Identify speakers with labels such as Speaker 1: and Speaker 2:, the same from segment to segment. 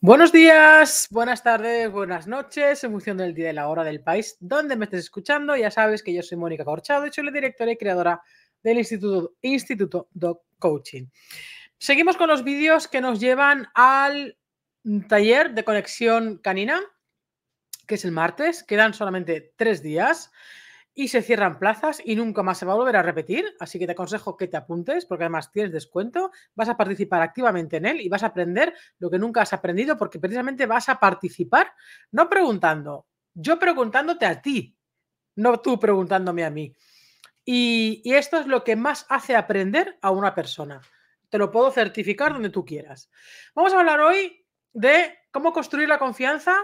Speaker 1: Buenos días, buenas tardes, buenas noches, en función del día y la hora del país donde me estés escuchando. Ya sabes que yo soy Mónica Corchado y soy la directora y creadora del Instituto, Instituto Doc Coaching. Seguimos con los vídeos que nos llevan al taller de conexión canina, que es el martes, quedan solamente tres días y se cierran plazas y nunca más se va a volver a repetir. Así que te aconsejo que te apuntes porque además tienes descuento, vas a participar activamente en él y vas a aprender lo que nunca has aprendido porque precisamente vas a participar no preguntando, yo preguntándote a ti, no tú preguntándome a mí. Y, esto es lo que más hace aprender a una persona. Te lo puedo certificar donde tú quieras. Vamos a hablar hoy de cómo construir la confianza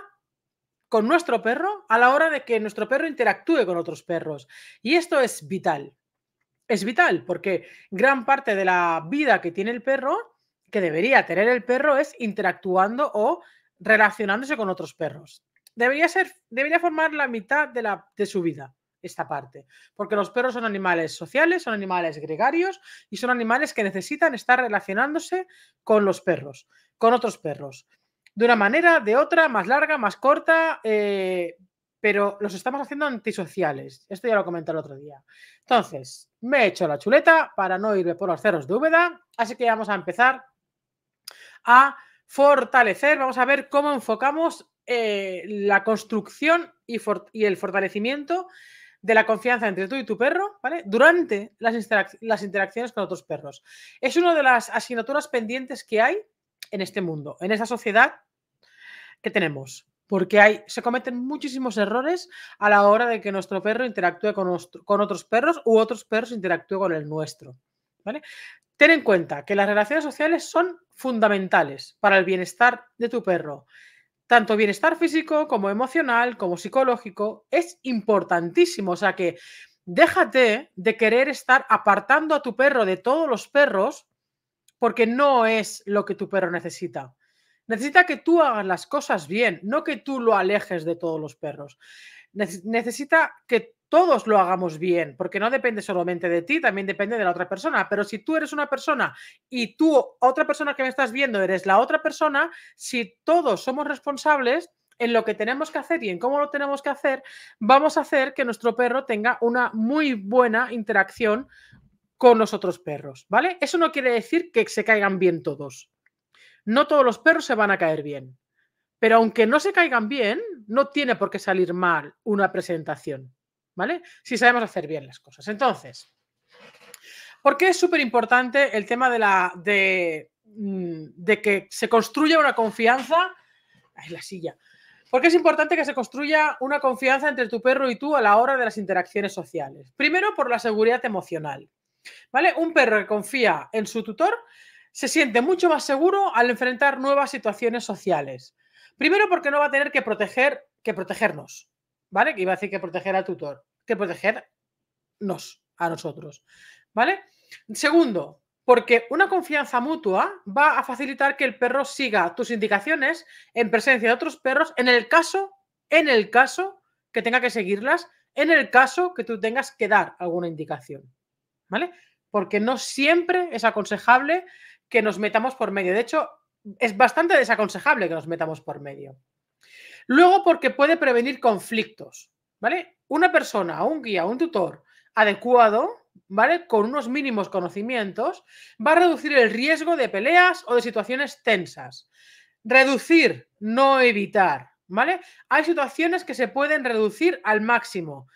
Speaker 1: con nuestro perro a la hora de que nuestro perro interactúe con otros perros. Y esto es vital. Es vital porque gran parte de la vida que tiene el perro, que debería tener el perro, es interactuando o relacionándose con otros perros. Debería, ser, debería formar la mitad de, la, de su vida esta parte, porque los perros son animales sociales, son animales gregarios y son animales que necesitan estar relacionándose con los perros, con otros perros de una manera, de otra, más larga, más corta, eh, pero los estamos haciendo antisociales. Esto ya lo comenté el otro día. Entonces, me he hecho la chuleta para no irme por los cerros de Úbeda, así que vamos a empezar a fortalecer, vamos a ver cómo enfocamos eh, la construcción y, el fortalecimiento de la confianza entre tú y tu perro, Durante las, las interacciones con otros perros. Es una de las asignaturas pendientes que hay en este mundo, en esa sociedad que tenemos. Porque hay, se cometen muchísimos errores a la hora de que nuestro perro interactúe con, otros perros u otros perros interactúe con el nuestro. Ten en cuenta que las relaciones sociales son fundamentales para el bienestar de tu perro. Tanto bienestar físico como emocional, como psicológico, es importantísimo. O sea que déjate de querer estar apartando a tu perro de todos los perros porque no es lo que tu perro necesita. Necesita que tú hagas las cosas bien, no que tú lo alejes de todos los perros. Necesita que todos lo hagamos bien, porque no depende solamente de ti, también depende de la otra persona. Pero si tú eres una persona y tú, otra persona que me estás viendo, eres la otra persona, si todos somos responsables en lo que tenemos que hacer y en cómo lo tenemos que hacer, vamos a hacer que nuestro perro tenga una muy buena interacción con los otros perros, ¿vale? Eso no quiere decir que se caigan bien todos. No todos los perros se van a caer bien. Pero aunque no se caigan bien, no tiene por qué salir mal una presentación, ¿vale? Si sabemos hacer bien las cosas. Entonces, ¿por qué es súper importante el tema de, la, mm, de, que se construya una confianza? Ay, la silla. Porque es importante que se construya una confianza entre tu perro y tú a la hora de las interacciones sociales. Primero, por la seguridad emocional. ¿Vale? Un perro que confía en su tutor se siente mucho más seguro al enfrentar nuevas situaciones sociales. Primero porque no va a tener que proteger, que protegernos, ¿vale? Que iba a decir que proteger al tutor, que protegernos a nosotros, ¿vale? Segundo, porque una confianza mutua va a facilitar que el perro siga tus indicaciones en presencia de otros perros en el caso, en el caso que tenga que seguirlas, en el caso que tú tengas que dar alguna indicación. ¿vale? Porque no siempre es aconsejable que nos metamos por medio. De hecho, es bastante desaconsejable que nos metamos por medio. Luego, porque puede prevenir conflictos, ¿vale? Una persona, un guía, un tutor adecuado, ¿vale? Con unos mínimos conocimientos, va a reducir el riesgo de peleas o de situaciones tensas. Reducir, no evitar, ¿vale? Hay situaciones que se pueden reducir al máximo.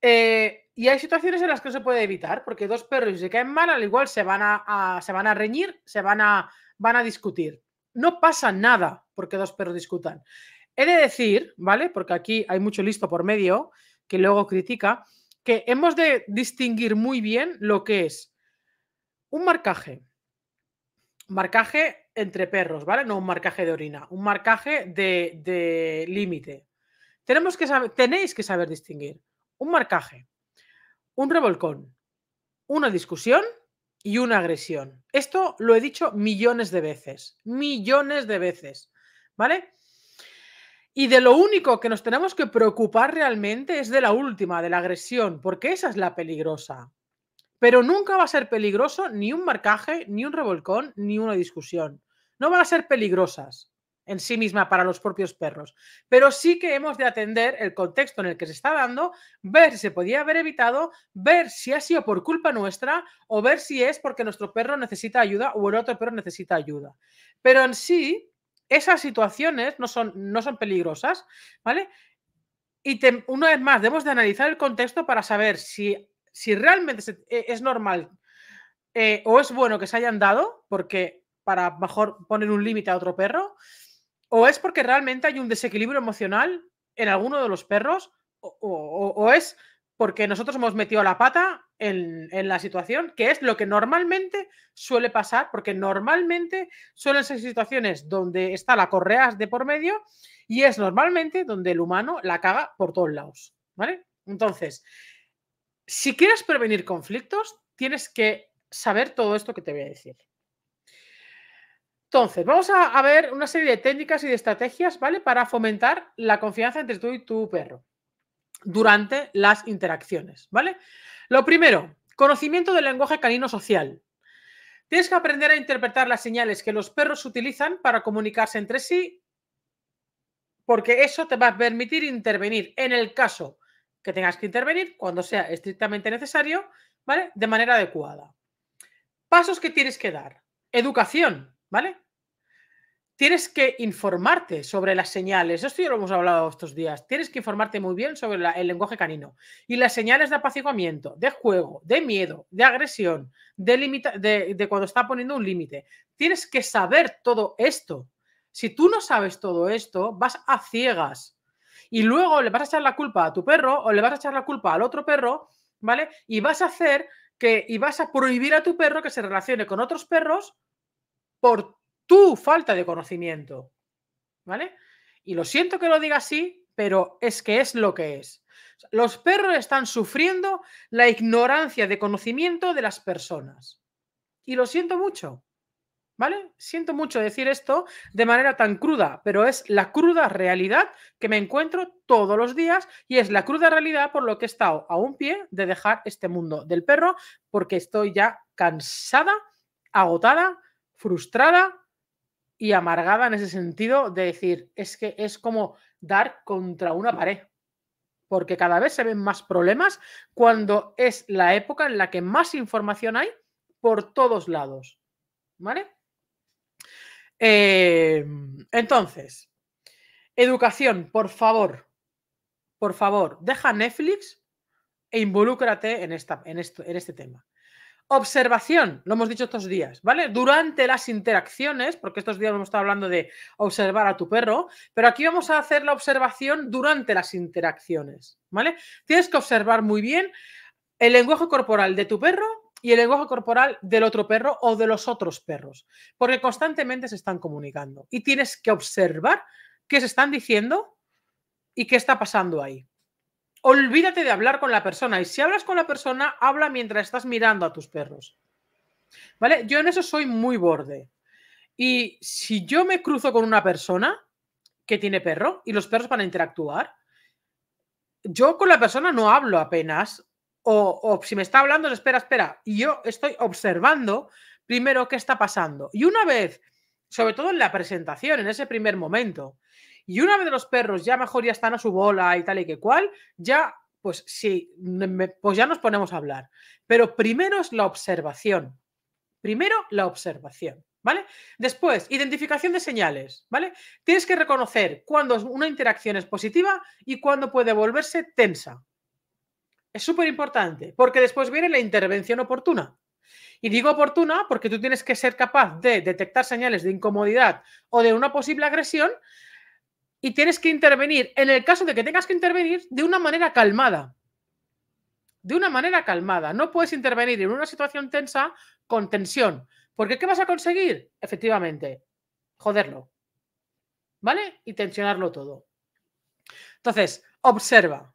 Speaker 1: Eh, y hay situaciones en las que no se puede evitar, porque dos perros si se caen mal, al igual se van a, se van a reñir, se van a, van a discutir. No pasa nada porque dos perros discutan. He de decir, ¿vale? Porque aquí hay mucho listo por medio que luego critica, que hemos de distinguir muy bien lo que es un marcaje. Marcaje entre perros, ¿vale? No un marcaje de orina, un marcaje de, de límite. Tenemos que saber, tenéis que saber distinguir un marcaje un revolcón, una discusión y una agresión. Esto lo he dicho millones de veces, millones de veces, ¿vale? Y de lo único que nos tenemos que preocupar realmente es de la última, de la agresión, porque esa es la peligrosa. Pero nunca va a ser peligroso ni un marcaje, ni un revolcón, ni una discusión. No van a ser peligrosas en sí misma para los propios perros, pero sí que hemos de atender el contexto en el que se está dando, ver si se podía haber evitado, ver si ha sido por culpa nuestra o ver si es porque nuestro perro necesita ayuda o el otro perro necesita ayuda. Pero en sí, esas situaciones no son, no son peligrosas, ¿vale? Y una vez más, debemos de analizar el contexto para saber si, si realmente e, es normal eh, o es bueno que se hayan dado, porque para mejor poner un límite a otro perro, o es porque realmente hay un desequilibrio emocional en alguno de los perros, o, es porque nosotros hemos metido la pata en, en, la situación, que es lo que normalmente suele pasar, porque normalmente suelen ser situaciones donde está la correa de por medio y es normalmente donde el humano la caga por todos lados, ¿vale? Entonces, si quieres prevenir conflictos, tienes que saber todo esto que te voy a decir. Entonces, vamos a, ver una serie de técnicas y de estrategias, ¿vale? Para fomentar la confianza entre tú y tu perro durante las interacciones, ¿vale? Lo primero, conocimiento del lenguaje canino social. Tienes que aprender a interpretar las señales que los perros utilizan para comunicarse entre sí, porque eso te va a permitir intervenir en el caso que tengas que intervenir, cuando sea estrictamente necesario, ¿vale? De manera adecuada. Pasos que tienes que dar. Educación, ¿vale? tienes que informarte sobre las señales. Esto ya lo hemos hablado estos días. Tienes que informarte muy bien sobre el lenguaje canino. Y las señales de apaciguamiento, de juego, de miedo, de agresión, de, de, de cuando está poniendo un límite. Tienes que saber todo esto. Si tú no sabes todo esto, vas a ciegas. Y luego le vas a echar la culpa a tu perro o le vas a echar la culpa al otro perro, ¿vale? Y vas a hacer que, y vas a prohibir a tu perro que se relacione con otros perros por tu falta de conocimiento. ¿Vale? Y lo siento que lo diga así, pero es que es lo que es. Los perros están sufriendo la ignorancia de conocimiento de las personas. Y lo siento mucho. ¿Vale? Siento mucho decir esto de manera tan cruda, pero es la cruda realidad que me encuentro todos los días y es la cruda realidad por lo que he estado a un pie de dejar este mundo del perro porque estoy ya cansada, agotada, frustrada y amargada en ese sentido de decir, es que es como dar contra una pared, porque cada vez se ven más problemas cuando es la época en la que más información hay por todos lados. ¿Vale? Em, entonces, educación, por favor, por favor, deja Netflix e involúcrate en, esta, en, en este tema. Observación, lo hemos dicho estos días, ¿vale? Durante las interacciones, porque estos días hemos estado hablando de observar a tu perro, pero aquí vamos a hacer la observación durante las interacciones, ¿vale? Tienes que observar muy bien el lenguaje corporal de tu perro y el lenguaje corporal del otro perro o de los otros perros, porque constantemente se están comunicando y tienes que observar qué se están diciendo y qué está pasando ahí olvídate de hablar con la persona. Y si hablas con la persona, habla mientras estás mirando a tus perros. ¿Vale? Yo en eso soy muy borde. Y si yo me cruzo con una persona que tiene perro y los perros van a interactuar, yo con la persona no hablo apenas. O, si me está hablando, espera, espera. Y yo estoy observando primero qué está pasando. Y una vez, sobre todo en la presentación, en ese primer momento, y una vez los perros ya mejor ya están a su bola y tal y que cual, ya, pues sí, pues ya nos ponemos a hablar. Pero primero es la observación. Primero la observación. ¿Vale? Después, identificación de señales, ¿vale? Tienes que reconocer cuándo una interacción es positiva y cuándo puede volverse tensa. Es súper importante, porque después viene la intervención oportuna. Y digo oportuna porque tú tienes que ser capaz de detectar señales de incomodidad o de una posible agresión y tienes que intervenir, en el caso de que tengas que intervenir, de una manera calmada. De una manera calmada. No puedes intervenir en una situación tensa con tensión. Porque ¿qué vas a conseguir? Efectivamente, joderlo. ¿Vale? Y tensionarlo todo. Entonces, observa.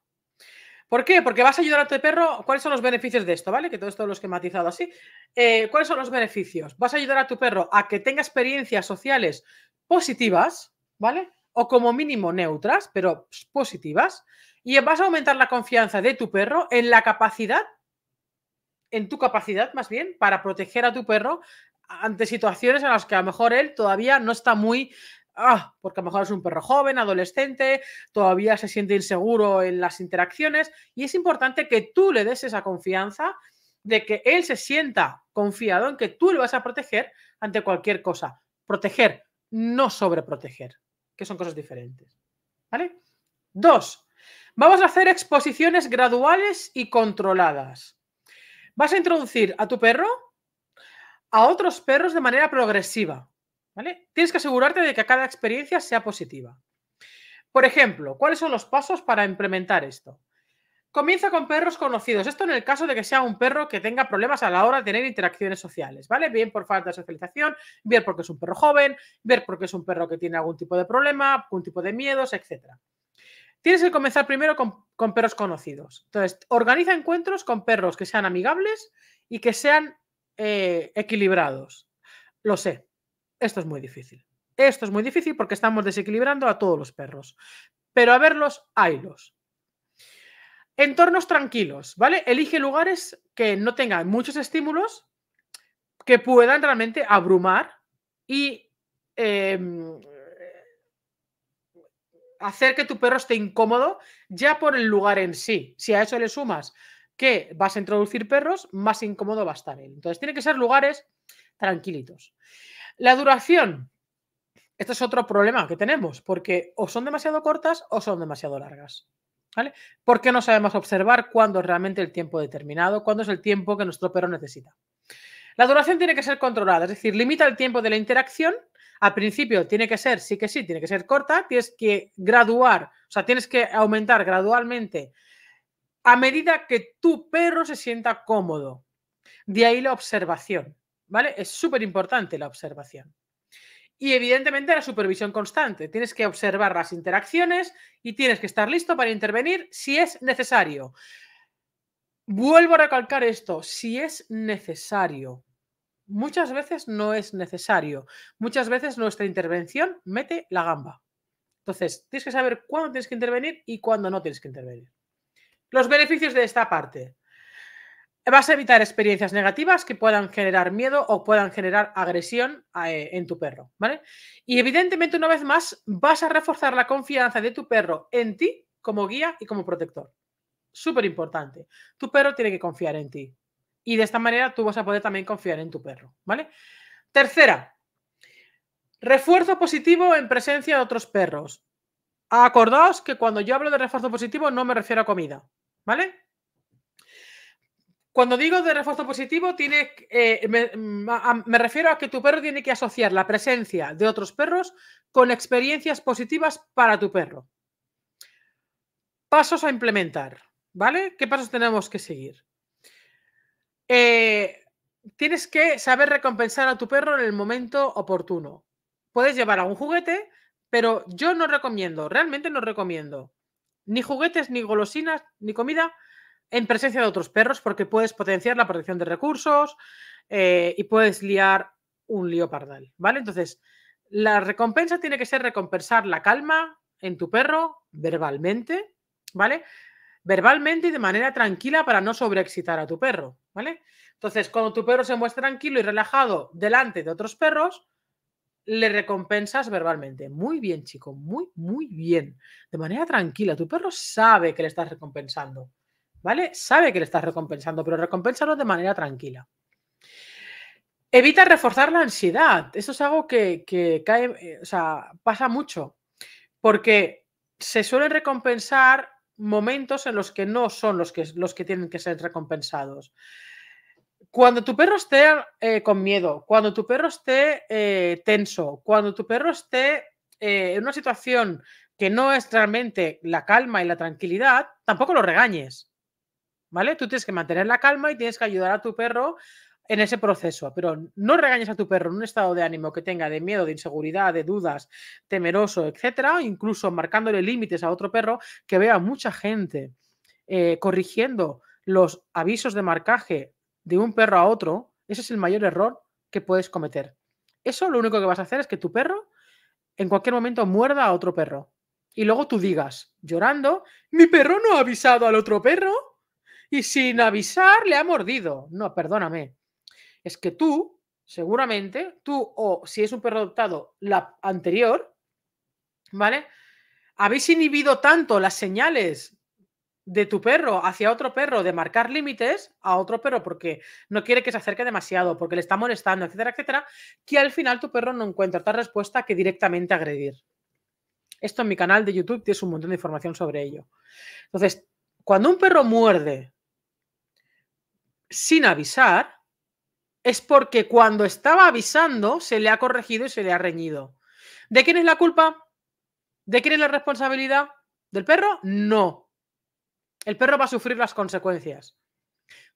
Speaker 1: ¿Por qué? Porque vas a ayudar a tu perro. ¿Cuáles son los beneficios de esto? ¿Vale? Que todo esto lo he esquematizado así. Eh, ¿Cuáles son los beneficios? Vas a ayudar a tu perro a que tenga experiencias sociales positivas, ¿vale? o como mínimo neutras, pero positivas, y vas a aumentar la confianza de tu perro en la capacidad, en tu capacidad más bien, para proteger a tu perro ante situaciones en las que a lo mejor él todavía no está muy ah, porque a lo mejor es un perro joven, adolescente, todavía se siente inseguro en las interacciones y es importante que tú le des esa confianza de que él se sienta confiado en que tú le vas a proteger ante cualquier cosa. Proteger, no sobreproteger que son cosas diferentes. ¿Vale? Dos, vamos a hacer exposiciones graduales y controladas. Vas a introducir a tu perro a otros perros de manera progresiva. ¿Vale? Tienes que asegurarte de que cada experiencia sea positiva. Por ejemplo, ¿cuáles son los pasos para implementar esto? Comienza con perros conocidos. Esto en el caso de que sea un perro que tenga problemas a la hora de tener interacciones sociales, ¿vale? Bien por falta de socialización, bien porque es un perro joven, bien porque es un perro que tiene algún tipo de problema, algún tipo de miedos, etc. Tienes que comenzar primero con, perros conocidos. Entonces, organiza encuentros con perros que sean amigables y que sean eh, equilibrados. Lo sé, esto es muy difícil. Esto es muy difícil porque estamos desequilibrando a todos los perros. Pero a verlos, haylos. Entornos tranquilos, ¿vale? Elige lugares que no tengan muchos estímulos, que puedan realmente abrumar y em, hacer que tu perro esté incómodo ya por el lugar en sí. Si a eso le sumas que vas a introducir perros, más incómodo va a estar él. Entonces, tiene que ser lugares tranquilitos. La duración. Este es otro problema que tenemos, porque o son demasiado cortas o son demasiado largas. ¿Vale? Porque no sabemos observar cuándo es realmente el tiempo determinado, cuándo es el tiempo que nuestro perro necesita. La duración tiene que ser controlada, es decir, limita el tiempo de la interacción. Al principio tiene que ser, sí que sí, tiene que ser corta, tienes que graduar, o sea, tienes que aumentar gradualmente a medida que tu perro se sienta cómodo. De ahí la observación, ¿vale? Es súper importante la observación. Y evidentemente la supervisión constante. Tienes que observar las interacciones y tienes que estar listo para intervenir si es necesario. Vuelvo a recalcar esto, si es necesario. Muchas veces no es necesario. Muchas veces nuestra intervención mete la gamba. Entonces, tienes que saber cuándo tienes que intervenir y cuándo no tienes que intervenir. Los beneficios de esta parte. Vas a evitar experiencias negativas que puedan generar miedo o puedan generar agresión eh, en tu perro, ¿vale? Y evidentemente, una vez más, vas a reforzar la confianza de tu perro en ti como guía y como protector. Súper importante. Tu perro tiene que confiar en ti. Y de esta manera tú vas a poder también confiar en tu perro, ¿vale? Tercera, refuerzo positivo en presencia de otros perros. Acordaos que cuando yo hablo de refuerzo positivo no me refiero a comida, ¿vale? Cuando digo de refuerzo positivo, eh, mm, me, refiero a que tu perro tiene que asociar la presencia de otros perros con experiencias positivas para tu perro. Pasos a implementar, ¿vale? ¿Qué pasos tenemos que seguir? Eh, tienes que saber recompensar a tu perro en el momento oportuno. Puedes llevar a un juguete, pero yo no recomiendo, realmente no recomiendo ni juguetes, ni golosinas, ni comida en presencia de otros perros porque puedes potenciar la protección de recursos eh, y puedes liar un lío pardal, ¿vale? Entonces, la recompensa tiene que ser recompensar la calma en tu perro verbalmente, ¿vale? Verbalmente y de manera tranquila para no sobreexcitar a tu perro, ¿vale? Entonces, cuando tu perro se muestra tranquilo y relajado delante de otros perros, le recompensas verbalmente. Muy bien, chico, muy, muy bien. De manera tranquila. Tu perro sabe que le estás recompensando. ¿vale? Sabe que le estás recompensando, pero recompénsalo de manera tranquila. Evita reforzar la ansiedad. Eso es algo que, cae, eh, o sea, pasa mucho, porque se suelen recompensar momentos en los que no son los que, los que tienen que ser recompensados. Cuando tu perro esté eh, con miedo, cuando tu perro esté eh, tenso, cuando tu perro esté en una situación que no es realmente la calma y la tranquilidad, tampoco lo regañes. ¿vale? Tú tienes que mantener la calma y tienes que ayudar a tu perro en ese proceso, pero no regañes a tu perro en un estado de ánimo que tenga de miedo, de inseguridad, de dudas, temeroso, etcétera, incluso marcándole límites a otro perro que vea mucha gente eh, corrigiendo los avisos de marcaje de un perro a otro, ese es el mayor error que puedes cometer. Eso lo único que vas a hacer es que tu perro en cualquier momento muerda a otro perro. Y luego tú digas, llorando, mi perro no ha avisado al otro perro y sin avisar le ha mordido. No, perdóname. Es que tú, seguramente, tú o si es un perro adoptado, la anterior, ¿vale? Habéis inhibido tanto las señales de tu perro hacia otro perro, de marcar límites a otro perro porque no quiere que se acerque demasiado, porque le está molestando, etcétera, etcétera, que al final tu perro no encuentra otra respuesta que directamente agredir. Esto en mi canal de YouTube tienes un montón de información sobre ello. Entonces, cuando un perro muerde sin avisar, es porque cuando estaba avisando se le ha corregido y se le ha reñido. ¿De quién es la culpa? ¿De quién es la responsabilidad? ¿Del perro? No. El perro va a sufrir las consecuencias.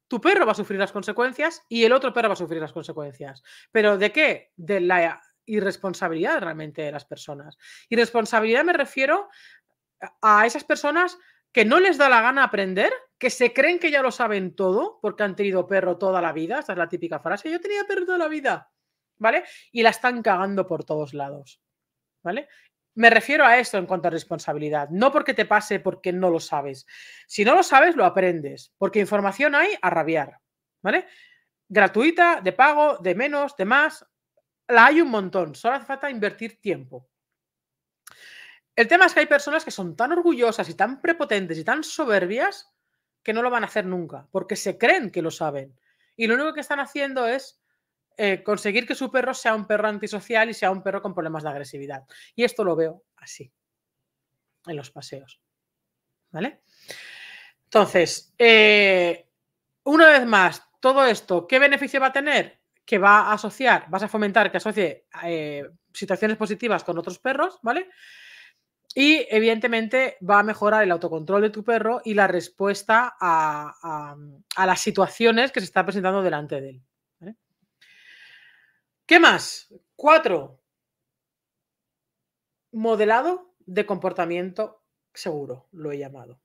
Speaker 1: Tu perro va a sufrir las consecuencias y el otro perro va a sufrir las consecuencias. ¿Pero de qué? De la irresponsabilidad realmente de las personas. Irresponsabilidad me refiero a esas personas que no les da la gana aprender, que se creen que ya lo saben todo porque han tenido perro toda la vida. Esta es la típica frase, yo tenía perro toda la vida, ¿vale? Y la están cagando por todos lados, ¿vale? Me refiero a esto en cuanto a responsabilidad, no porque te pase porque no lo sabes. Si no lo sabes, lo aprendes, porque información hay a rabiar, ¿vale? Gratuita, de pago, de menos, de más, la hay un montón, solo hace falta invertir tiempo. El tema es que hay personas que son tan orgullosas y tan prepotentes y tan soberbias que no lo van a hacer nunca, porque se creen que lo saben. Y lo único que están haciendo es eh, conseguir que su perro sea un perro antisocial y sea un perro con problemas de agresividad. Y esto lo veo así, en los paseos. ¿Vale? Entonces, eh, una vez más, todo esto, ¿qué beneficio va a tener? Que va a asociar, vas a fomentar que asocie eh, situaciones positivas con otros perros, ¿vale? Y evidentemente va a mejorar el autocontrol de tu perro y la respuesta a, las situaciones que se están presentando delante de él. ¿Qué más? Cuatro. Modelado de comportamiento seguro, lo he llamado.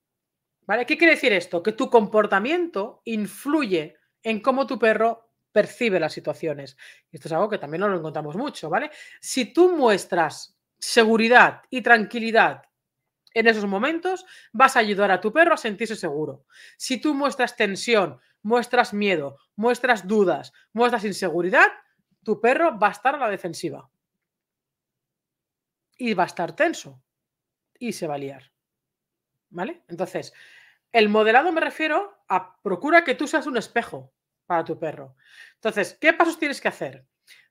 Speaker 1: ¿Vale? ¿Qué quiere decir esto? Que tu comportamiento influye en cómo tu perro percibe las situaciones. Esto es algo que también no lo encontramos mucho, ¿vale? Si tú muestras seguridad y tranquilidad en esos momentos, vas a ayudar a tu perro a sentirse seguro. Si tú muestras tensión, muestras miedo, muestras dudas, muestras inseguridad, tu perro va a estar a la defensiva. Y va a estar tenso. Y se va a liar. ¿Vale? Entonces, el modelado me refiero a procura que tú seas un espejo para tu perro. Entonces, ¿qué pasos tienes que hacer?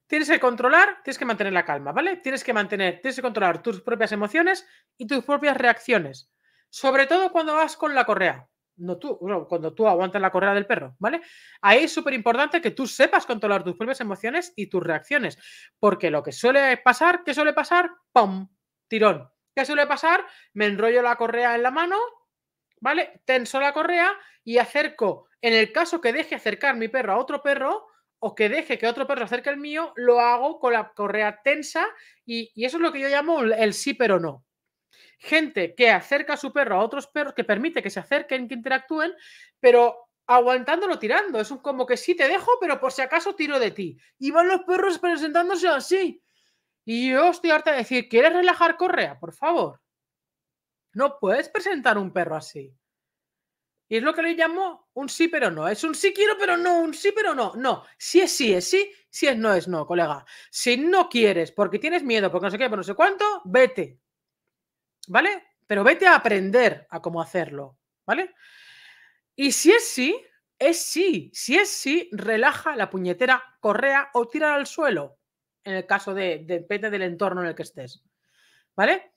Speaker 1: Tienes que controlar, tienes que mantener la calma, ¿vale? Tienes que mantener, tienes que controlar tus propias emociones y tus propias reacciones. Sobre todo cuando vas con la correa. No tú, cuando tú aguantas la correa del perro, ¿vale? Ahí es súper importante que tú sepas controlar tus propias emociones y tus reacciones. Porque lo que suele pasar, ¿qué suele pasar? ¡Pum! Tirón. ¿Qué suele pasar? Me enrollo la correa en la mano, ¿vale? Tenso la correa y acerco, en el caso que deje acercar mi perro a otro perro, o que deje que otro perro acerque el mío, lo hago con la correa tensa y, eso es lo que yo llamo el sí pero no. Gente que acerca a su perro a otros perros, que permite que se acerquen, que interactúen, pero aguantándolo tirando. Es un como que sí te dejo, pero por si acaso tiro de ti. Y van los perros presentándose así. Y yo estoy harta de decir, ¿quieres relajar correa? Por favor. No puedes presentar un perro así. Y es lo que le llamo un sí pero no. Es un sí quiero pero no, un sí pero no. No, si es sí es sí, si es no es no, colega. Si no quieres porque tienes miedo, porque no sé qué, pero no sé cuánto, vete. ¿Vale? Pero vete a aprender a cómo hacerlo. ¿Vale? Y si es sí, es sí. Si es sí, relaja la puñetera correa o tira al suelo. En el caso de, depende del entorno en el que estés. ¿Vale?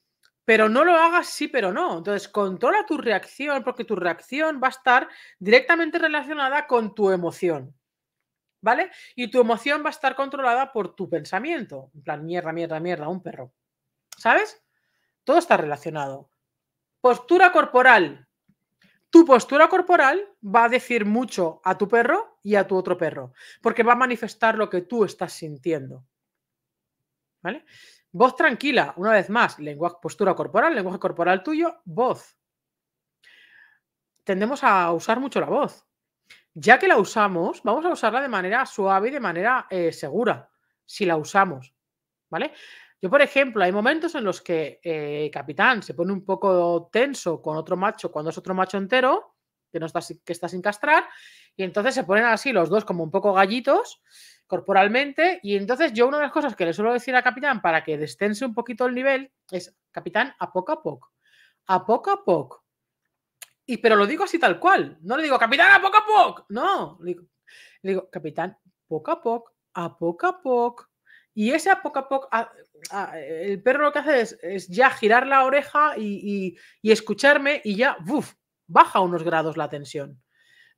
Speaker 1: pero no lo hagas sí, pero no. Entonces, controla tu reacción porque tu reacción va a estar directamente relacionada con tu emoción. ¿Vale? Y tu emoción va a estar controlada por tu pensamiento. En plan, mierda, mierda, mierda, un perro. ¿Sabes? Todo está relacionado. Postura corporal. Tu postura corporal va a decir mucho a tu perro y a tu otro perro, porque va a manifestar lo que tú estás sintiendo. ¿Vale? Voz tranquila, una vez más, lenguaje, postura corporal, lenguaje corporal tuyo, voz. Tendemos a usar mucho la voz. Ya que la usamos, vamos a usarla de manera suave y de manera eh, segura, si la usamos. ¿Vale? Yo, por ejemplo, hay momentos en los que eh, Capitán se pone un poco tenso con otro macho cuando es otro macho entero, que, no está, que está sin castrar, y entonces se ponen así los dos como un poco gallitos corporalmente. Y entonces yo una de las cosas que le suelo decir a Capitán para que descense un poquito el nivel es, Capitán, a poco a poco, a poco a poco. Y pero lo digo así tal cual, no le digo, Capitán, a poco a poco, no, le digo, le digo Capitán, poco a poco, a poco a poco. Y ese a poco a poco, el perro lo que hace es, ya girar la oreja y, y escucharme y ya, uff, baja unos grados la tensión.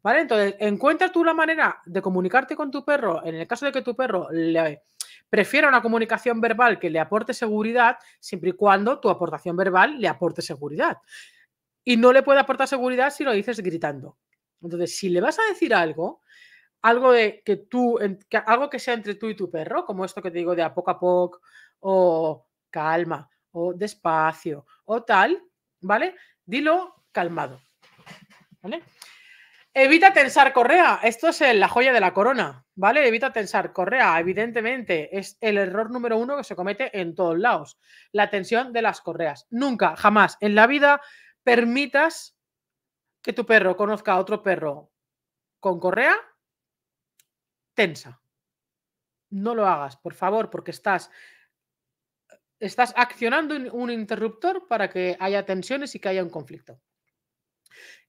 Speaker 1: ¿Vale? Entonces, encuentras tú la manera de comunicarte con tu perro, en el caso de que tu perro le prefiera una comunicación verbal que le aporte seguridad, siempre y cuando tu aportación verbal le aporte seguridad. Y no le puede aportar seguridad si lo dices gritando. Entonces, si le vas a decir algo, algo de que tú, algo que sea entre tú y tu perro, como esto que te digo de a poco a poco, o calma, o despacio, o tal, ¿vale? Dilo calmado. ¿Vale? Evita tensar correa. Esto es la joya de la corona, ¿vale? Evita tensar correa. Evidentemente, es el error número uno que se comete en todos lados. La tensión de las correas. Nunca, jamás en la vida permitas que tu perro conozca a otro perro con correa tensa. No lo hagas, por favor, porque estás, estás accionando un, un interruptor para que haya tensiones y que haya un conflicto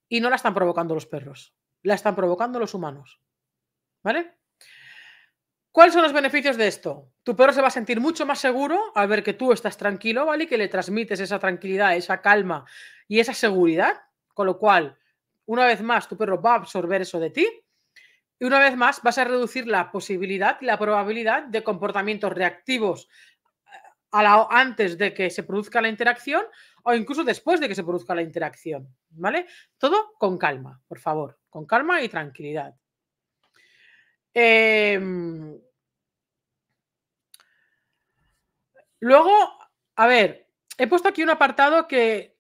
Speaker 1: y no la están provocando los perros la están provocando los humanos. ¿Vale? ¿Cuáles son los beneficios de esto? Tu perro se va a sentir mucho más seguro al ver que tú estás tranquilo, ¿vale? Y que le transmites esa tranquilidad, esa calma y esa seguridad, con lo cual, una vez más, tu perro va a absorber eso de ti y una vez más vas a reducir la posibilidad y la probabilidad de comportamientos reactivos eh, a la, antes de que se produzca la interacción o incluso después de que se produzca la interacción, ¿vale? Todo con calma, por favor con calma y tranquilidad. Em, luego, a ver, he puesto aquí un apartado que,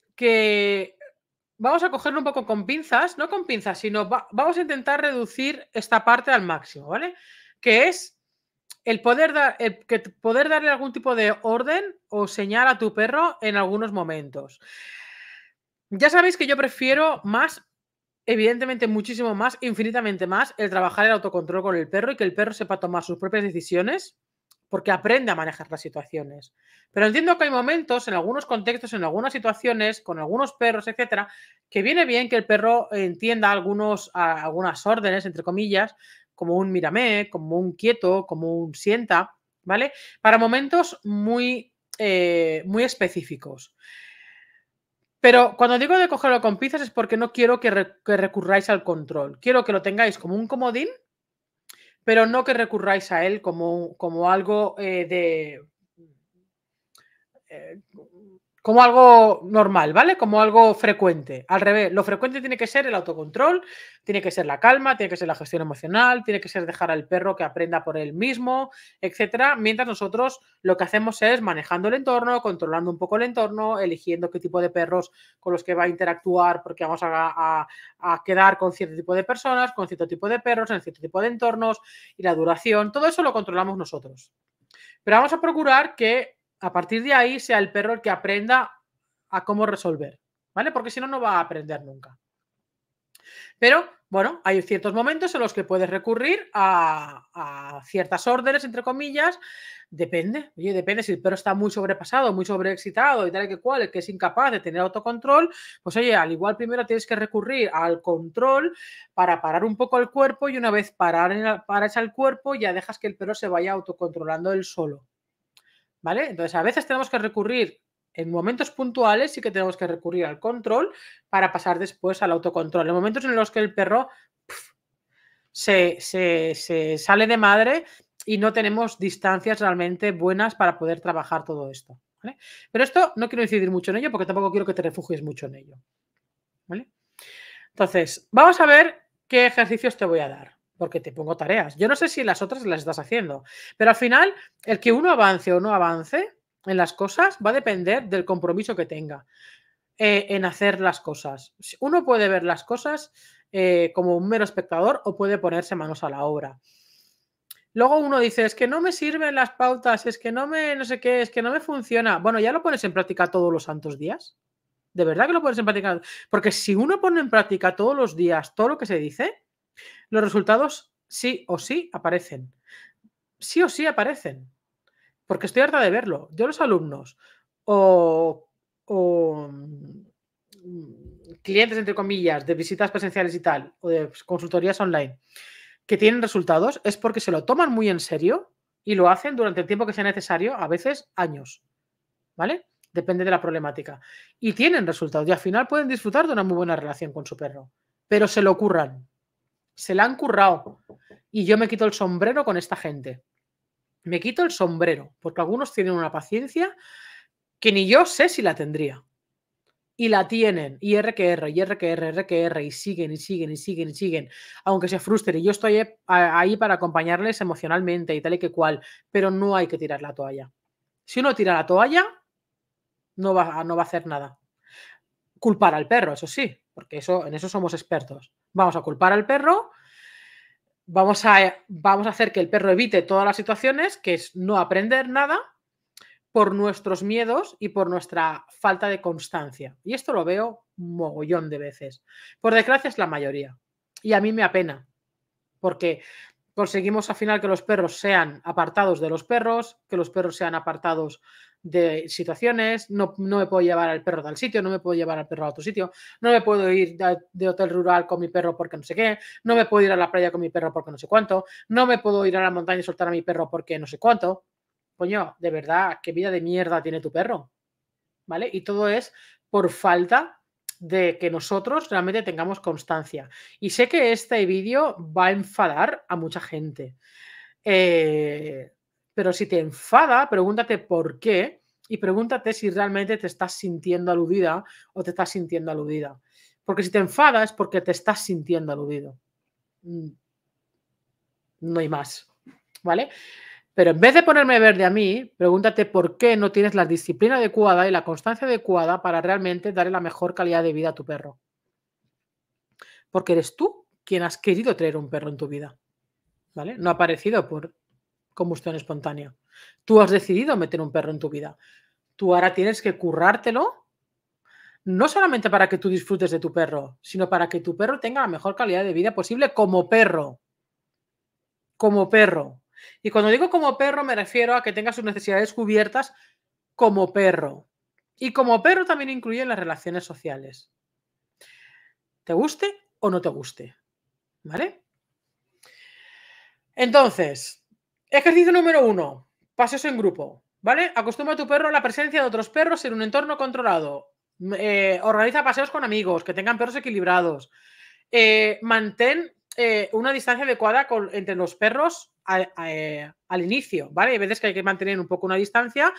Speaker 1: vamos a cogerlo un poco con pinzas, no con pinzas, sino vamos a intentar reducir esta parte al máximo, ¿vale? Que es el poder, poder darle algún tipo de orden o señal a tu perro en algunos momentos. Ya sabéis que yo prefiero más evidentemente muchísimo más, infinitamente más, el trabajar el autocontrol con el perro y que el perro sepa tomar sus propias decisiones porque aprende a manejar las situaciones. Pero entiendo que hay momentos, en algunos contextos, en algunas situaciones, con algunos perros, etcétera, que viene bien que el perro entienda algunos, algunas órdenes, entre comillas, como un mírame, como un quieto, como un sienta, ¿vale? Para momentos muy, eh, muy específicos. Pero cuando digo de cogerlo con pizzas es porque no quiero que, recurráis al control. Quiero que lo tengáis como un comodín, pero no que recurráis a él como, como algo eh, de... Eh, como algo normal, ¿vale? Como algo frecuente. Al revés, lo frecuente tiene que ser el autocontrol, tiene que ser la calma, tiene que ser la gestión emocional, tiene que ser dejar al perro que aprenda por él mismo, etcétera. Mientras nosotros lo que hacemos es manejando el entorno, controlando un poco el entorno, eligiendo qué tipo de perros con los que va a interactuar, porque vamos a, a quedar con cierto tipo de personas, con cierto tipo de perros, en cierto tipo de entornos y la duración. Todo eso lo controlamos nosotros. Pero vamos a procurar que a partir de ahí sea el perro el que aprenda a cómo resolver, ¿vale? Porque si no, no va a aprender nunca. Pero, bueno, hay ciertos momentos en los que puedes recurrir a, ciertas órdenes, entre comillas. Depende, oye, depende. Si el perro está muy sobrepasado, muy sobreexcitado y tal y que cual, que es incapaz de tener autocontrol, pues oye, al igual primero tienes que recurrir al control para parar un poco el cuerpo y una vez parar, paras al cuerpo ya dejas que el perro se vaya autocontrolando él solo. Entonces, a veces tenemos que recurrir, en momentos puntuales sí que tenemos que recurrir al control para pasar después al autocontrol. En momentos en los que el perro se, sale de madre y no tenemos distancias realmente buenas para poder trabajar todo esto. Pero esto no quiero incidir mucho en ello porque tampoco quiero que te refugies mucho en ello. Entonces, vamos a ver qué ejercicios te voy a dar porque te pongo tareas. Yo no sé si las otras las estás haciendo, pero al final el que uno avance o no avance en las cosas va a depender del compromiso que tenga eh, en hacer las cosas. Uno puede ver las cosas eh, como un mero espectador o puede ponerse manos a la obra. Luego uno dice, es que no me sirven las pautas, es que no me, no sé qué, es que no me funciona. Bueno, ¿ya lo pones en práctica todos los santos días? ¿De verdad que lo pones en práctica? Porque si uno pone en práctica todos los días todo lo que se dice, los resultados sí o sí aparecen. Sí o sí aparecen. Porque estoy harta de verlo. Yo los alumnos o, mm, clientes, entre comillas, de visitas presenciales y tal, o de consultorías online, que tienen resultados, es porque se lo toman muy en serio y lo hacen durante el tiempo que sea necesario, a veces años. ¿Vale? Depende de la problemática. Y tienen resultados y al final pueden disfrutar de una muy buena relación con su perro, pero se lo ocurran. Se la han currado. Y yo me quito el sombrero con esta gente. Me quito el sombrero, porque algunos tienen una paciencia que ni yo sé si la tendría. Y la tienen, y RQR, y RQR, RQR, y siguen, y siguen, y siguen, y siguen, aunque se frustren. Y yo estoy ahí para acompañarles emocionalmente y tal y que cual, pero no hay que tirar la toalla. Si uno tira la toalla, no va, no va a hacer nada. Culpar al perro, eso sí, porque eso, en eso somos expertos. Vamos a culpar al perro, vamos a, vamos a hacer que el perro evite todas las situaciones, que es no aprender nada por nuestros miedos y por nuestra falta de constancia. Y esto lo veo mogollón de veces. Por desgracia es la mayoría. Y a mí me apena, porque conseguimos al final que los perros sean apartados de los perros, que los perros sean apartados de situaciones, no, me puedo llevar al perro tal sitio, no me puedo llevar al perro a otro sitio, no me puedo ir de, hotel rural con mi perro porque no sé qué, no me puedo ir a la playa con mi perro porque no sé cuánto, no me puedo ir a la montaña y soltar a mi perro porque no sé cuánto. Coño, de verdad, qué vida de mierda tiene tu perro. ¿Vale? Y todo es por falta de que nosotros realmente tengamos constancia. Y sé que este vídeo va a enfadar a mucha gente. Eh, pero si te enfada, pregúntate por qué y pregúntate si realmente te estás sintiendo aludida o te estás sintiendo aludida. Porque si te enfada es porque te estás sintiendo aludido. Mm. No hay más. ¿Vale? Pero en vez de ponerme verde a mí, pregúntate por qué no tienes la disciplina adecuada y la constancia adecuada para realmente darle la mejor calidad de vida a tu perro. Porque eres tú quien has querido traer un perro en tu vida. ¿Vale? No ha aparecido por combustión espontánea. Tú has decidido meter un perro en tu vida. Tú ahora tienes que currártelo, no solamente para que tú disfrutes de tu perro, sino para que tu perro tenga la mejor calidad de vida posible como perro. Como perro. Y cuando digo como perro me refiero a que tenga sus necesidades cubiertas como perro. Y como perro también incluye las relaciones sociales. ¿Te guste o no te guste? ¿Vale? Entonces, Ejercicio número uno. Paseos en grupo. ¿Vale? Acostumbra a tu perro a la presencia de otros perros en un entorno controlado. Eh, organiza paseos con amigos, que tengan perros equilibrados. Eh, mantén eh, una distancia adecuada entre los perros al inicio, ¿vale? Hay veces que hay que mantener un poco una distancia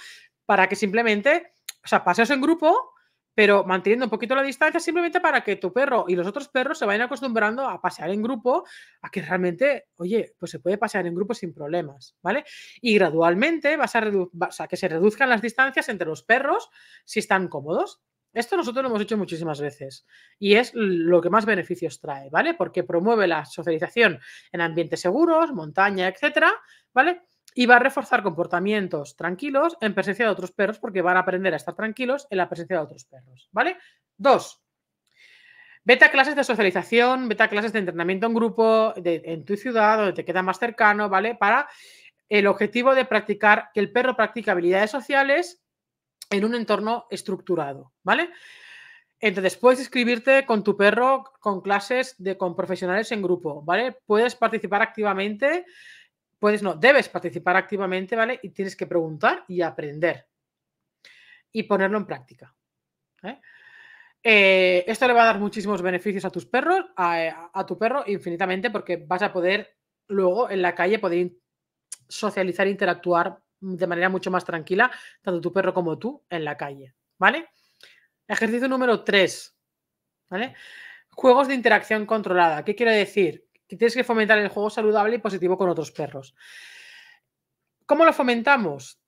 Speaker 1: para que simplemente, o sea, paseos en grupo pero manteniendo un poquito la distancia simplemente para que tu perro y los otros perros se vayan acostumbrando a pasear en grupo, a que realmente, oye, pues se puede pasear en grupo sin problemas, ¿vale? Y gradualmente vas a, que se reduzcan las distancias entre los perros si están cómodos. Esto nosotros lo hemos hecho muchísimas veces y es lo que más beneficios trae, ¿vale? Porque promueve la socialización en ambientes seguros, montaña, etcétera, ¿vale? y va a reforzar comportamientos tranquilos en presencia de otros perros porque van a aprender a estar tranquilos en la presencia de otros perros, ¿vale? Dos, vete a clases de socialización, vete a clases de entrenamiento en grupo en tu ciudad donde te queda más cercano, ¿vale? Para el objetivo de practicar, que el perro practique habilidades sociales en un entorno estructurado, ¿vale? Entonces, puedes inscribirte con tu perro con clases de, con profesionales en grupo, ¿vale? Puedes participar activamente puedes, no, debes participar activamente, ¿vale? Y tienes que preguntar y aprender y ponerlo en práctica. ¿eh? Eh, esto le va a dar muchísimos beneficios a tus perros, eh, a, tu perro infinitamente, porque vas a poder luego en la calle poder socializar, interactuar de manera mucho más tranquila, tanto tu perro como tú en la calle, ¿vale? Ejercicio número 3, ¿vale? Juegos de interacción controlada. ¿Qué quiere decir? que tienes que fomentar el juego saludable y positivo con otros perros. ¿Cómo lo fomentamos?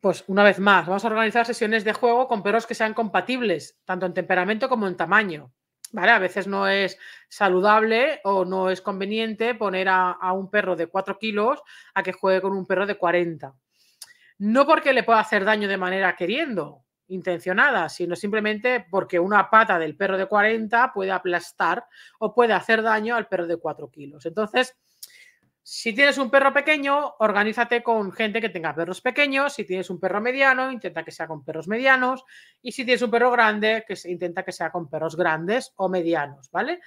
Speaker 1: Pues una vez más, vamos a organizar sesiones de juego con perros que sean compatibles, tanto en temperamento como en tamaño. ¿Vale? A veces no es saludable o no es conveniente poner a, a un perro de 4 kilos a que juegue con un perro de 40. No porque le pueda hacer daño de manera queriendo, intencionada, sino simplemente porque una pata del perro de 40 puede aplastar o puede hacer daño al perro de 4 kilos. Entonces, si tienes un perro pequeño, organízate con gente que tenga perros pequeños. Si tienes un perro mediano, intenta que sea con perros medianos. Y si tienes un perro grande, que se, intenta que sea con perros grandes o medianos, ¿vale?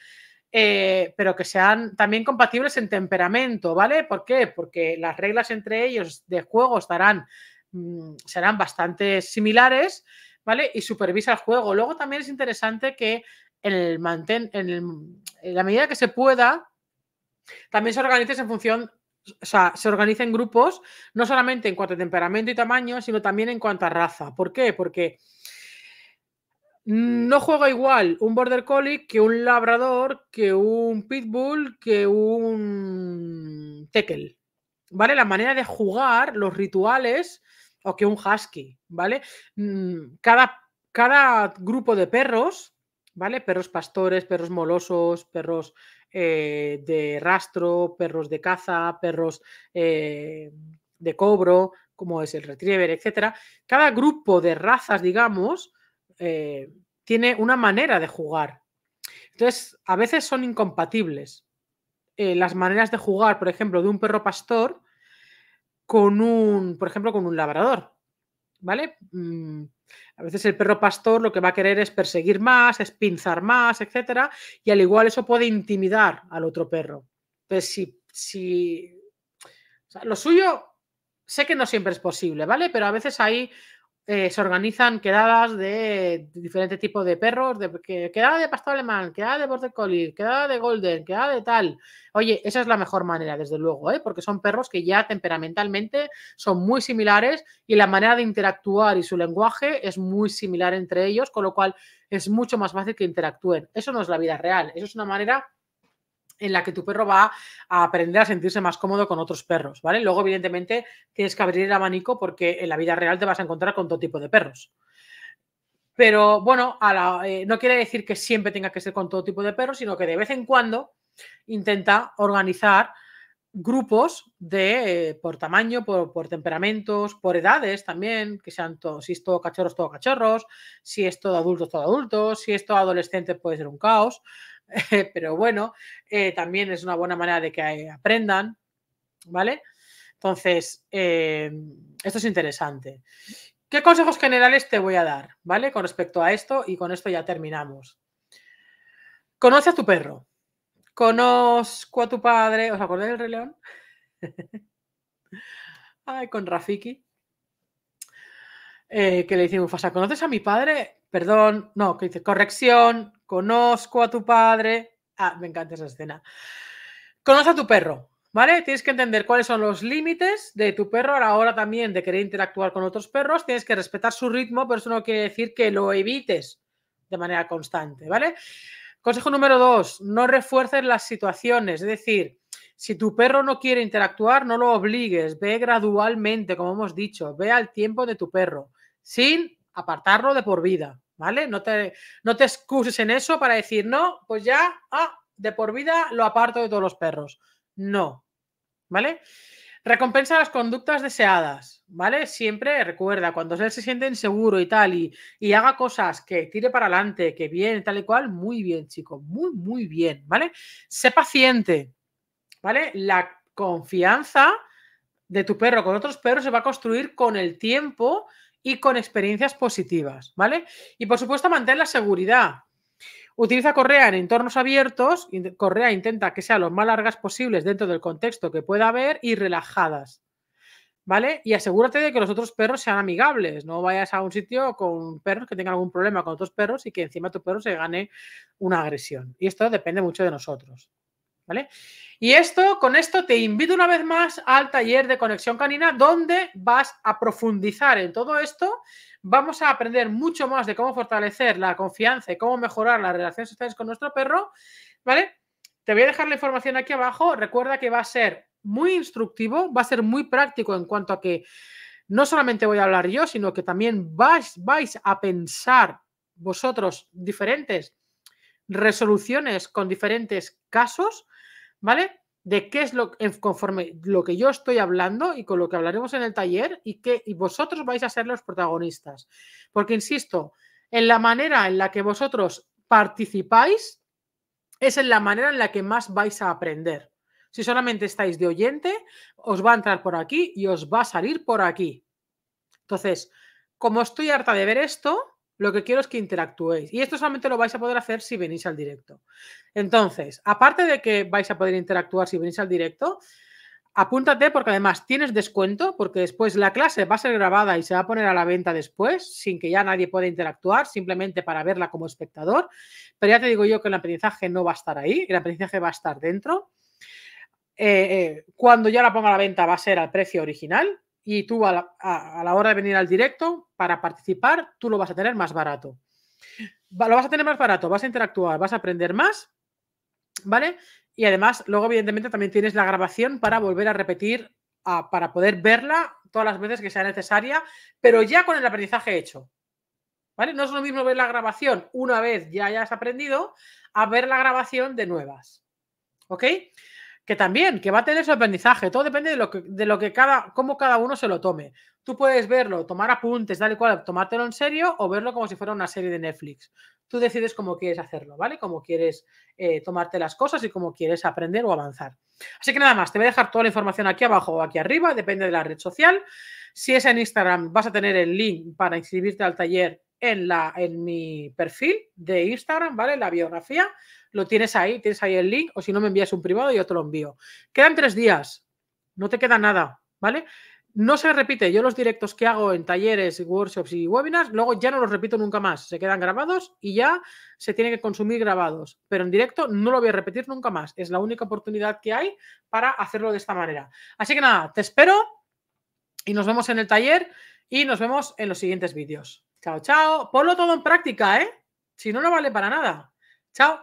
Speaker 1: Eh, pero que sean también compatibles en temperamento, ¿vale? ¿Por qué? Porque las reglas entre ellos de juego estarán Mm, serán bastante similares, ¿vale? Y supervisa el juego. Luego también es interesante que en, el mantén, en, la medida que se pueda, también se organice en función o sea, se en grupos no solamente en cuanto a temperamento y tamaño, sino también en cuanto a raza. ¿Por qué? Porque no juega igual un border collie que un labrador, que un pitbull, que un tekel. ¿Vale? La manera de jugar, los rituales, o que un husky, ¿vale? Mm, cada, cada grupo de perros, ¿vale? Perros pastores, perros molosos, perros eh, de rastro, perros de caza, perros eh, de cobro, como es el retriever, etc Cada grupo de razas, digamos, eh, tiene una manera de jugar. Entonces, a veces son incompatibles. las maneras de jugar, por ejemplo, de un perro pastor con un, por ejemplo, con un labrador, ¿vale? Mm, a veces el perro pastor lo que va a querer es perseguir más, es pinzar más, etcétera, y al igual eso puede intimidar al otro perro. Entonces, si, si lo suyo, sé que no siempre es posible, ¿vale? Pero a veces hay eh, se organizan quedadas de diferentes tipos de perros, que, quedada de pastor alemán, quedada de border collie, quedada de golden, quedada de tal. Oye, esa es la mejor manera, desde luego, ¿eh? porque son perros que ya temperamentalmente son muy similares y la manera de interactuar y su lenguaje es muy similar entre ellos, con lo cual es mucho más fácil que interactúen. Eso no es la vida real, eso es una manera en la que tu perro va a aprender a sentirse más cómodo con otros perros, ¿vale? Luego, evidentemente, tienes que abrir el abanico porque en la vida real te vas a encontrar con todo tipo de perros. Pero bueno, eh, no quiere decir que siempre tenga que ser con todo tipo de perros, sino que de vez en cuando intenta organizar grupos de eh, por tamaño, por, por, temperamentos, por edades también, que sean todos, si es todo cachorros, todo cachorros, si es todo adultos, todo adultos, si es todo adolescente puede ser un caos. pero bueno, eh, también es una buena manera de que aprendan, ¿vale? Entonces, eh, esto es interesante. ¿Qué consejos generales te voy a dar, ¿vale? Con respecto a esto y con esto ya terminamos. Conoce a tu perro. Conozco a tu padre. ¿Os acordáis del Rey León? Ay, con Rafiki. Eh, que le dice Mufasa, ¿conoces a mi padre? Perdón, no, que dice, corrección, conozco a tu padre. Ah, me encanta esa escena. Conoce a tu perro, ¿vale? Tienes que entender cuáles son los límites de tu perro a la hora también de querer interactuar con otros perros. Tienes que respetar su ritmo, pero eso no quiere decir que lo evites de manera constante, ¿vale? Consejo número dos, no refuerces las situaciones, es decir, si tu perro no quiere interactuar, no lo obligues, ve gradualmente, como hemos dicho, ve al tiempo de tu perro sin apartarlo de por vida, ¿vale? No te, no te excuses en eso para decir, no, pues ya, ah, de por vida lo aparto de todos los perros. No, ¿vale? Recompensa las conductas deseadas, ¿vale? Siempre recuerda, cuando él se siente inseguro y tal, y, haga cosas que tire para adelante, que bien, tal y cual, muy bien, chico, muy, muy bien, ¿vale? Sé paciente, ¿vale? La confianza de tu perro con otros perros se va a construir con el tiempo y con experiencias positivas, ¿vale? Y por supuesto, mantén la seguridad. Utiliza correa en entornos abiertos, correa intenta que sean lo más largas posibles dentro del contexto que pueda haber y relajadas. ¿Vale? Y asegúrate de que los otros perros sean amigables. No vayas a un sitio con perros que tengan algún problema con otros perros y que encima tu perro se gane una agresión. Y esto depende mucho de nosotros. ¿Vale? Y esto, con esto te invito una vez más al taller de conexión canina, donde vas a profundizar en todo esto. Vamos a aprender mucho más de cómo fortalecer la confianza y cómo mejorar las relaciones sociales con nuestro perro, ¿vale? Te voy a dejar la información aquí abajo. Recuerda que va a ser muy instructivo, va a ser muy práctico en cuanto a que no solamente voy a hablar yo, sino que también vais, vais a pensar vosotros diferentes resoluciones con diferentes casos ¿vale? De qué es lo conforme lo que yo estoy hablando y con lo que hablaremos en el taller y que y vosotros vais a ser los protagonistas. Porque insisto, en la manera en la que vosotros participáis es en la manera en la que más vais a aprender. Si solamente estáis de oyente, os va a entrar por aquí y os va a salir por aquí. Entonces, como estoy harta de ver esto, lo que quiero es que interactuéis. Y esto solamente lo vais a poder hacer si venís al directo. Entonces, aparte de que vais a poder interactuar si venís al directo, apúntate porque además tienes descuento, porque después la clase va a ser grabada y se va a poner a la venta después, sin que ya nadie pueda interactuar, simplemente para verla como espectador. Pero ya te digo yo que el aprendizaje no va a estar ahí, el aprendizaje va a estar dentro. Eh, eh, cuando ya la ponga a la venta va a ser al precio original, y tú a la, hora de venir al directo, para participar, tú lo vas a tener más barato. lo vas a tener más barato, vas a interactuar, vas a aprender más, ¿vale? Y además, luego, evidentemente, también tienes la grabación para volver a repetir, para poder verla todas las veces que sea necesaria, pero ya con el aprendizaje hecho. ¿Vale? No es lo mismo ver la grabación una vez ya hayas aprendido a ver la grabación de nuevas. ¿Ok? que también, que va a tener su aprendizaje, todo depende de lo que, cada, cómo cada uno se lo tome. Tú puedes verlo, tomar apuntes, dale cual, tomártelo en serio o verlo como si fuera una serie de Netflix. Tú decides cómo quieres hacerlo, ¿vale? Cómo quieres eh, tomarte las cosas y cómo quieres aprender o avanzar. Así que nada más, te voy a dejar toda la información aquí abajo o aquí arriba, depende de la red social. Si es en Instagram, vas a tener el link para inscribirte al taller en, la, en mi perfil de Instagram, ¿vale? La biografía lo tienes ahí, tienes ahí el link, o si no me envías un privado, yo te lo envío. Quedan tres días, no te queda nada, ¿vale? No se repite, yo los directos que hago en talleres, workshops y webinars, luego ya no los repito nunca más, se quedan grabados y ya se tienen que consumir grabados, pero en directo no lo voy a repetir nunca más, es la única oportunidad que hay para hacerlo de esta manera. Así que nada, te espero y nos vemos en el taller y nos vemos en los siguientes vídeos. Chao, chao, ponlo todo en práctica, ¿eh? Si no, no vale para nada. Chao.